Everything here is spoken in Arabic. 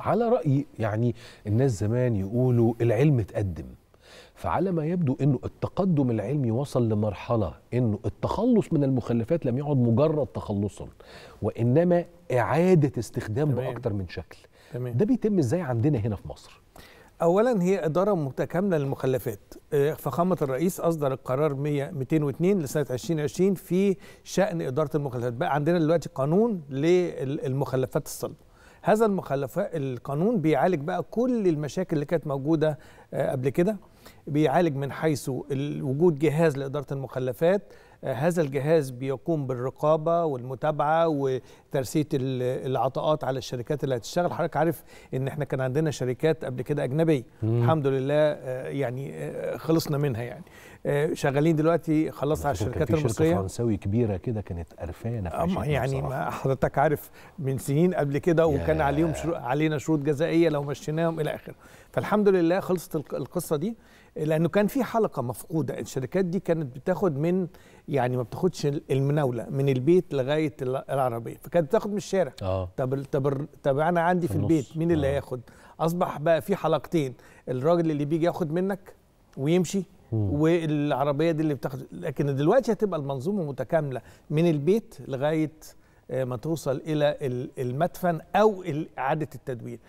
على رأي يعني الناس زمان يقولوا العلم اتقدم فعلى ما يبدو انه التقدم العلمي وصل لمرحله انه التخلص من المخلفات لم يعد مجرد تخلصا وانما اعاده استخدام باكثر من شكل تمام. ده بيتم ازاي عندنا هنا في مصر اولا هي اداره متكامله للمخلفات آه، فخامه الرئيس اصدر القرار 202 لسنه 2020 في شان اداره المخلفات بقى عندنا دلوقتي قانون للمخلفات الصلبه هذا المخلفات القانون بيعالج بقى كل المشاكل اللي كانت موجوده آه، قبل كده بيعالج من حيث وجود جهاز لإدارة المخلفات آه، هذا الجهاز بيقوم بالرقابة والمتابعة وترسية العطاءات على الشركات اللي هتشتغل حضرتك عارف ان احنا كان عندنا شركات قبل كده أجنبية الحمد لله آه، يعني آه، خلصنا منها يعني شغالين دلوقتي خلصنا على الشركات المصرية شركة فرنساوي كبيرة كده كانت قرفانة يعني ما حضرتك عارف من سنين قبل كده وكان عليهم شروط علينا شروط جزائية لو مشيناهم إلى آخره فالحمد لله خلصت القصة دي لانه كان في حلقه مفقوده الشركات دي كانت بتاخد من يعني ما بتاخدش المناوله من البيت لغايه العربيه فكانت بتاخد من الشارع آه. طب طب طب انا عندي في, في البيت مين آه. اللي هياخد اصبح بقى في حلقتين الراجل اللي بيجي ياخد منك ويمشي والعربيه دي اللي بتاخد لكن دلوقتي هتبقى المنظومه متكامله من البيت لغايه آه، ما توصل الى المدفن او اعاده التدوير